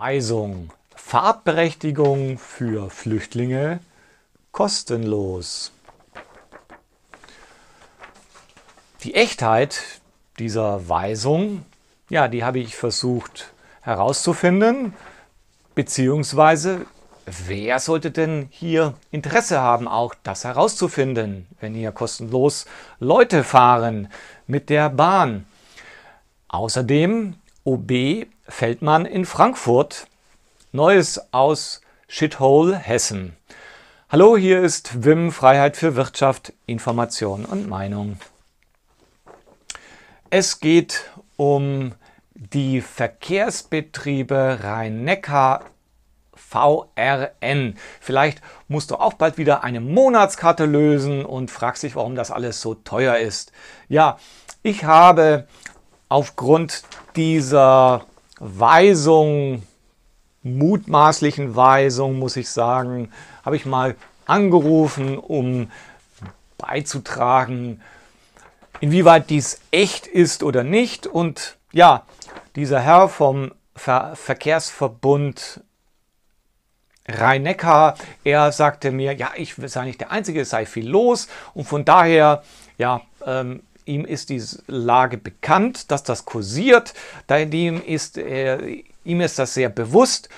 Weisung. Fahrtberechtigung für Flüchtlinge kostenlos. Die Echtheit dieser Weisung, ja, die habe ich versucht herauszufinden, beziehungsweise wer sollte denn hier Interesse haben, auch das herauszufinden, wenn hier kostenlos Leute fahren mit der Bahn. Außerdem OB Feldmann in Frankfurt. Neues aus Shithole Hessen. Hallo, hier ist WIM Freiheit für Wirtschaft, Information und Meinung. Es geht um die Verkehrsbetriebe Rhein-Neckar VRN. Vielleicht musst du auch bald wieder eine Monatskarte lösen und fragst dich, warum das alles so teuer ist. Ja, ich habe aufgrund dieser Weisung, mutmaßlichen Weisung, muss ich sagen, habe ich mal angerufen, um beizutragen, inwieweit dies echt ist oder nicht. Und ja, dieser Herr vom Ver Verkehrsverbund Rhein-Neckar, er sagte mir, ja, ich sei nicht der Einzige, es sei viel los und von daher, ja, ähm, ihm ist die Lage bekannt, dass das kursiert, dem ist, äh, ihm ist das sehr bewusst.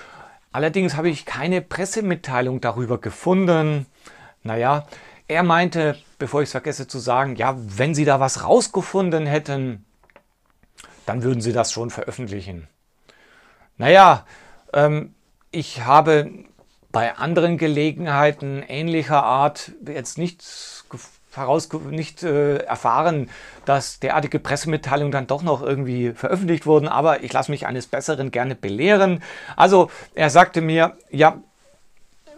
Allerdings habe ich keine Pressemitteilung darüber gefunden. Naja, er meinte, bevor ich es vergesse zu sagen, ja, wenn Sie da was rausgefunden hätten, dann würden Sie das schon veröffentlichen. Naja, ähm, ich habe bei anderen Gelegenheiten ähnlicher Art jetzt nichts voraus nicht äh, erfahren, dass derartige Pressemitteilungen dann doch noch irgendwie veröffentlicht wurden, aber ich lasse mich eines Besseren gerne belehren. Also er sagte mir, ja,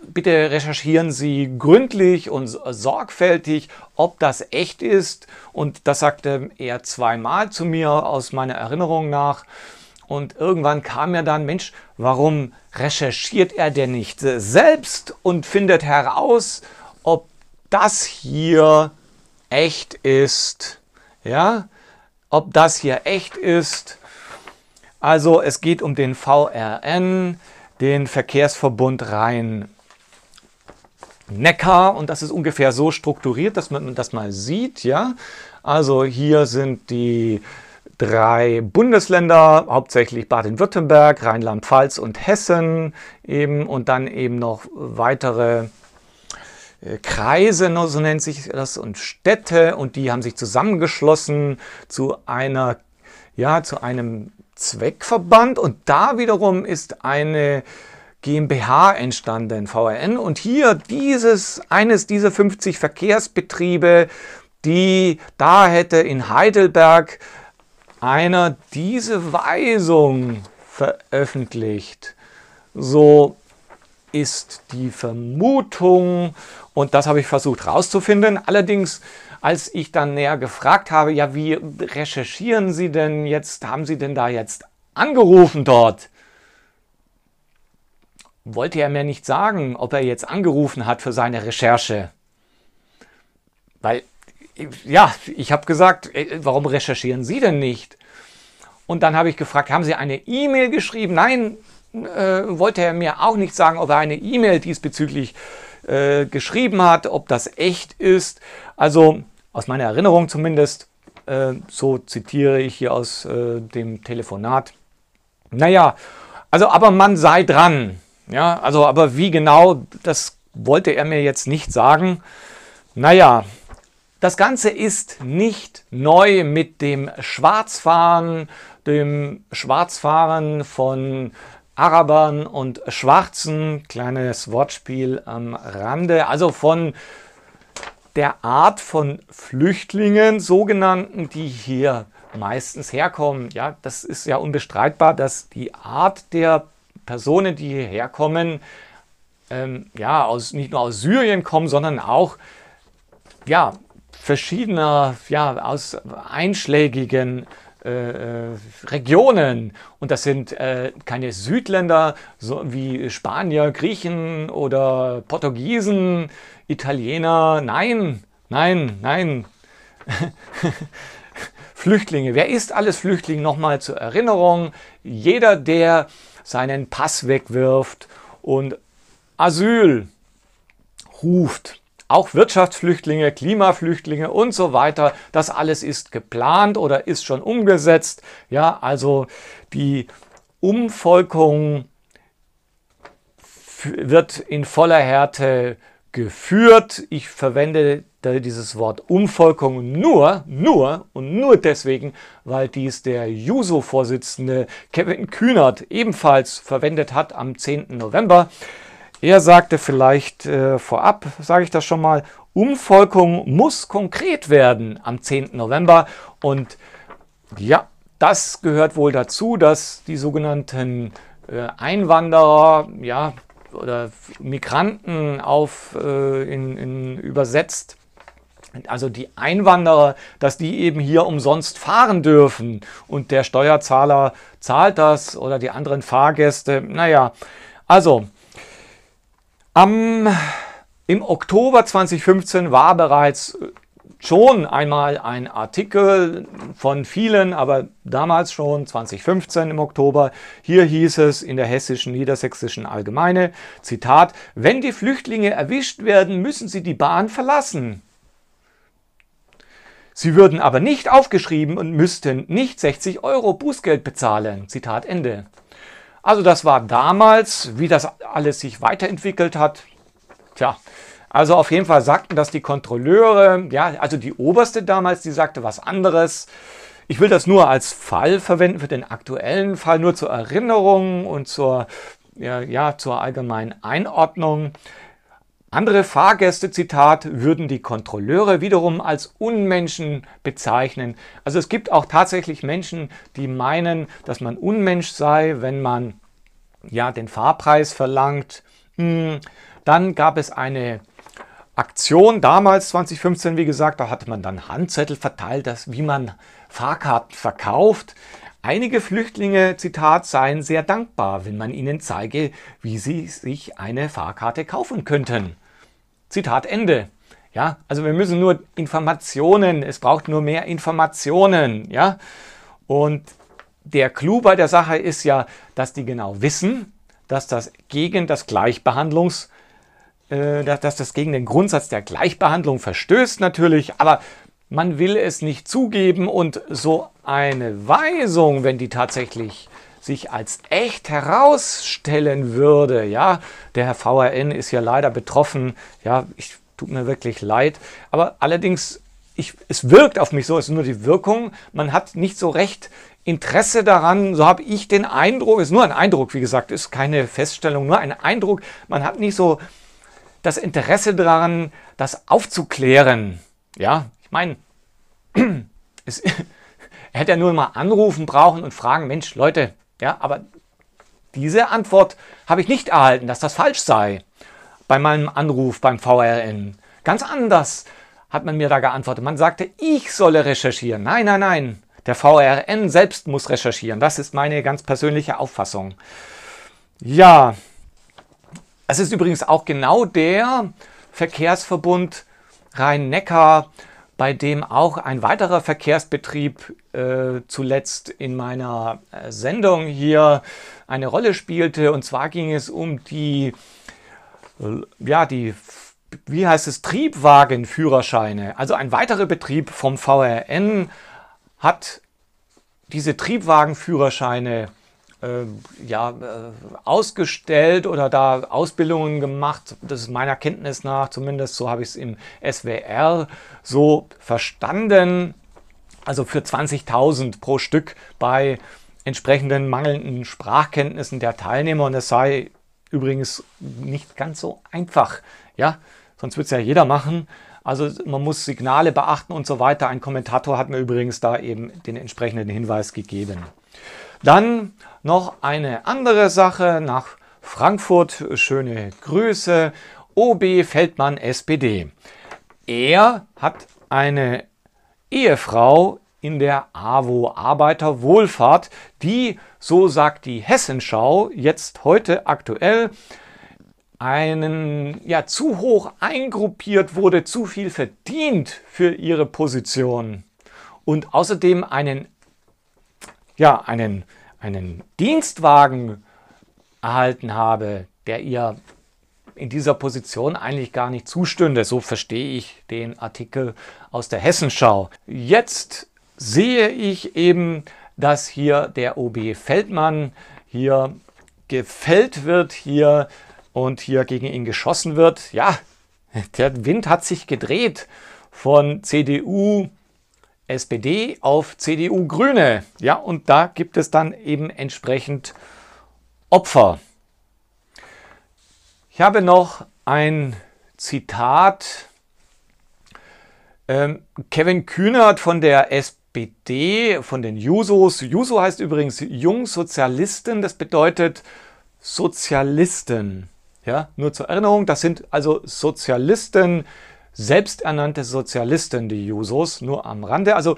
bitte recherchieren Sie gründlich und sorgfältig, ob das echt ist. Und das sagte er zweimal zu mir aus meiner Erinnerung nach. Und irgendwann kam mir dann, Mensch, warum recherchiert er denn nicht selbst und findet heraus, das hier echt ist. Ja, ob das hier echt ist. Also es geht um den VRN, den Verkehrsverbund Rhein. Neckar und das ist ungefähr so strukturiert, dass man das mal sieht. Ja? Also hier sind die drei Bundesländer, hauptsächlich Baden-Württemberg, Rheinland-Pfalz und Hessen eben und dann eben noch weitere äh, Kreise, so nennt sich das, und Städte und die haben sich zusammengeschlossen zu einer, ja, zu einem Zweckverband und da wiederum ist eine GmbH entstanden, VRN. Und hier dieses, eines dieser 50 Verkehrsbetriebe, die, da hätte in Heidelberg einer diese Weisung veröffentlicht. So ist die Vermutung und das habe ich versucht herauszufinden. Allerdings, als ich dann näher gefragt habe, ja, wie recherchieren Sie denn jetzt, haben Sie denn da jetzt angerufen dort? Wollte er mir nicht sagen, ob er jetzt angerufen hat für seine Recherche. Weil, ja, ich habe gesagt, äh, warum recherchieren Sie denn nicht? Und dann habe ich gefragt, haben Sie eine E-Mail geschrieben? Nein, äh, wollte er mir auch nicht sagen, ob er eine E-Mail diesbezüglich äh, geschrieben hat, ob das echt ist. Also aus meiner Erinnerung zumindest, äh, so zitiere ich hier aus äh, dem Telefonat. Naja, also aber man sei dran. Ja, also aber wie genau, das wollte er mir jetzt nicht sagen. Naja, das Ganze ist nicht neu mit dem Schwarzfahren, dem Schwarzfahren von Arabern und Schwarzen. Kleines Wortspiel am Rande. Also von der Art von Flüchtlingen, sogenannten, die hier meistens herkommen. Ja, das ist ja unbestreitbar, dass die Art der Personen, die hierher kommen, ähm, ja, aus, nicht nur aus Syrien kommen, sondern auch ja, verschiedener, ja, aus einschlägigen äh, äh, Regionen. Und das sind äh, keine Südländer so wie Spanier, Griechen oder Portugiesen, Italiener. Nein, nein, nein. Flüchtlinge. Wer ist alles Flüchtling? Nochmal zur Erinnerung. Jeder, der seinen Pass wegwirft und Asyl ruft auch Wirtschaftsflüchtlinge, Klimaflüchtlinge und so weiter. Das alles ist geplant oder ist schon umgesetzt. Ja, also die Umvolkung wird in voller Härte geführt. Ich verwende dieses Wort Umvolkung nur, nur und nur deswegen, weil dies der JUSO-Vorsitzende Kevin Kühnert ebenfalls verwendet hat am 10. November. Er sagte vielleicht äh, vorab, sage ich das schon mal, Umvolkung muss konkret werden am 10. November. Und ja, das gehört wohl dazu, dass die sogenannten äh, Einwanderer, ja, oder Migranten auf äh, in, in übersetzt, also die Einwanderer, dass die eben hier umsonst fahren dürfen und der Steuerzahler zahlt das oder die anderen Fahrgäste. Naja, also am, Im Oktober 2015 war bereits äh, schon einmal ein Artikel von vielen, aber damals schon 2015 im Oktober. Hier hieß es in der hessischen Niedersächsischen Allgemeine, Zitat, wenn die Flüchtlinge erwischt werden, müssen sie die Bahn verlassen. Sie würden aber nicht aufgeschrieben und müssten nicht 60 Euro Bußgeld bezahlen. Zitat Ende. Also das war damals, wie das alles sich weiterentwickelt hat. Tja, also auf jeden Fall sagten das die Kontrolleure, ja, also die Oberste damals, die sagte was anderes. Ich will das nur als Fall verwenden für den aktuellen Fall, nur zur Erinnerung und zur, ja, ja zur allgemeinen Einordnung. Andere Fahrgäste, Zitat, würden die Kontrolleure wiederum als Unmenschen bezeichnen. Also es gibt auch tatsächlich Menschen, die meinen, dass man Unmensch sei, wenn man ja den Fahrpreis verlangt. Hm, dann gab es eine Aktion damals 2015, wie gesagt, da hatte man dann Handzettel verteilt, dass, wie man Fahrkarten verkauft. Einige Flüchtlinge, Zitat, seien sehr dankbar, wenn man ihnen zeige, wie sie sich eine Fahrkarte kaufen könnten. Zitat Ende. Ja, also wir müssen nur Informationen, es braucht nur mehr Informationen, ja. Und der Clou bei der Sache ist ja, dass die genau wissen, dass das gegen das Gleichbehandlungs äh, dass das gegen den Grundsatz der Gleichbehandlung verstößt natürlich, aber man will es nicht zugeben und so eine Weisung, wenn die tatsächlich sich als echt herausstellen würde, ja, der Herr VRN ist ja leider betroffen, ja, ich tut mir wirklich leid, aber allerdings ich, es wirkt auf mich so, es ist nur die Wirkung. Man hat nicht so recht Interesse daran, so habe ich den Eindruck, ist nur ein Eindruck, wie gesagt, ist keine Feststellung, nur ein Eindruck. Man hat nicht so das Interesse daran, das aufzuklären. Ja, ich meine, es hätte ja nur mal anrufen brauchen und fragen, Mensch, Leute, ja, aber diese Antwort habe ich nicht erhalten, dass das falsch sei bei meinem Anruf beim VRN. Ganz anders hat man mir da geantwortet. Man sagte, ich solle recherchieren. Nein, nein, nein. Der VRN selbst muss recherchieren. Das ist meine ganz persönliche Auffassung. Ja, es ist übrigens auch genau der Verkehrsverbund Rhein-Neckar, bei dem auch ein weiterer Verkehrsbetrieb äh, zuletzt in meiner äh, Sendung hier eine Rolle spielte. Und zwar ging es um die, äh, ja, die, wie heißt es, Triebwagenführerscheine. Also ein weiterer Betrieb vom VRN hat diese Triebwagenführerscheine äh, ja, äh, ausgestellt oder da Ausbildungen gemacht. Das ist meiner Kenntnis nach, zumindest so habe ich es im SWR so verstanden. Also für 20.000 pro Stück bei entsprechenden mangelnden Sprachkenntnissen der Teilnehmer. Und es sei übrigens nicht ganz so einfach. Ja, sonst würde es ja jeder machen. Also man muss Signale beachten und so weiter. Ein Kommentator hat mir übrigens da eben den entsprechenden Hinweis gegeben. Dann noch eine andere Sache nach Frankfurt. Schöne Grüße. OB Feldmann SPD. Er hat eine Ehefrau in der AWO Arbeiterwohlfahrt, die, so sagt die Hessenschau, jetzt heute aktuell einen ja zu hoch eingruppiert wurde, zu viel verdient für ihre Position und außerdem einen ja einen einen Dienstwagen erhalten habe, der ihr in dieser Position eigentlich gar nicht zustünde. So verstehe ich den Artikel aus der Hessenschau. Jetzt sehe ich eben, dass hier der OB Feldmann hier gefällt wird hier und hier gegen ihn geschossen wird. Ja, der Wind hat sich gedreht von CDU SPD auf CDU Grüne. Ja, und da gibt es dann eben entsprechend Opfer. Ich habe noch ein Zitat. Ähm, Kevin Kühnert von der SPD, von den Jusos. Juso heißt übrigens Jungsozialisten, das bedeutet Sozialisten. Ja, nur zur Erinnerung, das sind also Sozialisten, selbsternannte Sozialistin, die Jusos, nur am Rande. Also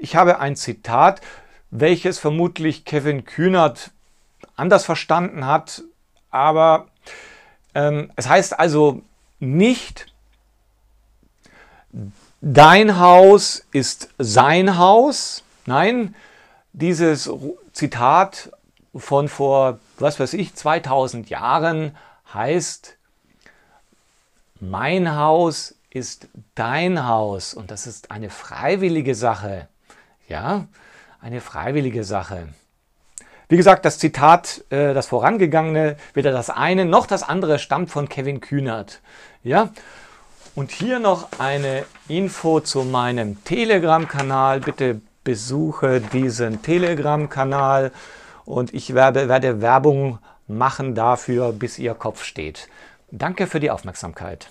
ich habe ein Zitat, welches vermutlich Kevin Kühnert anders verstanden hat, aber ähm, es heißt also nicht, dein Haus ist sein Haus. Nein, dieses Zitat von vor, was weiß ich, 2000 Jahren heißt, mein Haus ist dein Haus und das ist eine freiwillige Sache. Ja, eine freiwillige Sache. Wie gesagt, das Zitat, äh, das vorangegangene, weder das eine noch das andere stammt von Kevin Kühnert. Ja, und hier noch eine Info zu meinem Telegram-Kanal. Bitte besuche diesen Telegram-Kanal und ich werde, werde Werbung machen dafür, bis ihr Kopf steht. Danke für die Aufmerksamkeit.